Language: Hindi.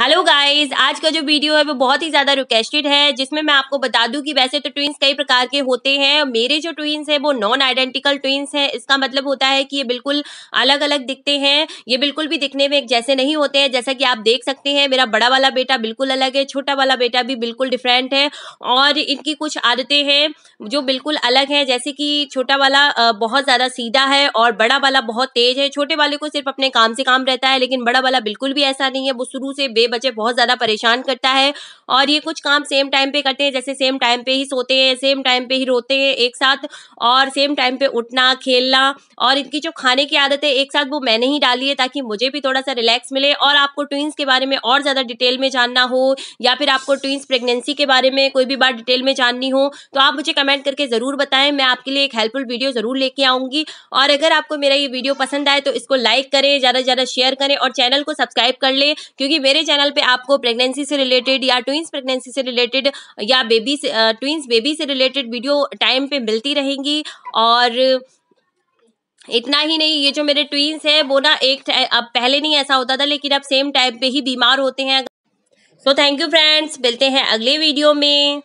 हेलो गाइस आज का जो वीडियो है वो बहुत ही ज्यादा रिक्वेस्टेड है जिसमें मैं आपको बता दूं कि वैसे तो ट्विंस कई प्रकार के होते हैं मेरे जो ट्विंस हैं वो नॉन आइडेंटिकल ट्विंस हैं इसका मतलब होता है कि ये बिल्कुल अलग अलग दिखते हैं ये बिल्कुल भी दिखने में एक जैसे नहीं होते हैं जैसा कि आप देख सकते हैं मेरा बड़ा वाला बेटा बिल्कुल अलग है छोटा वाला बेटा भी बिल्कुल डिफरेंट है और इनकी कुछ आदतें हैं जो बिल्कुल अलग हैं जैसे कि छोटा वाला बहुत ज़्यादा सीधा है और बड़ा वाला बहुत तेज है छोटे वाले को सिर्फ अपने काम से काम रहता है लेकिन बड़ा वाला बिल्कुल भी ऐसा नहीं है वो शुरू से बे बच्चे बहुत ज़्यादा परेशान करता है और ये कुछ काम सेम टाइम पे करते हैं जैसे सेम टाइम पे ही सोते हैं सेम टाइम पे ही रोते हैं एक साथ और सेम टाइम पे उठना खेलना और इनकी जो खाने की आदत है एक साथ वो मैंने ही डाली है ताकि मुझे भी थोड़ा सा रिलैक्स मिले और आपको ट्विंस के बारे में और ज़्यादा डिटेल में जानना हो या फिर आपको ट्विंस प्रेगनेंसी के बारे में कोई भी बात डिटेल में जाननी हो तो आप मुझे कमेंट करके ज़रूर बताएं मैं आपके लिए एक हेल्पफुल वीडियो ज़रूर लेके आऊँगी और अगर आपको मेरा ये वीडियो पसंद आए तो इसको लाइक करें ज़्यादा से ज़्यादा शेयर करें और चैनल को सब्सक्राइब कर लें क्योंकि मेरे चैनल पर आपको प्रेगनेंसी से रिलेटेड या ट्विंस ट्विंस प्रेगनेंसी से रिलेटेड या बेबी से ट्विंस बेबी से रिलेटेड वीडियो टाइम पे मिलती रहेंगी और इतना ही नहीं ये जो मेरे ट्विंस है वो ना एक अब पहले नहीं ऐसा होता था लेकिन अब सेम टाइम पे ही बीमार होते हैं सो थैंक यू फ्रेंड्स मिलते हैं अगले वीडियो में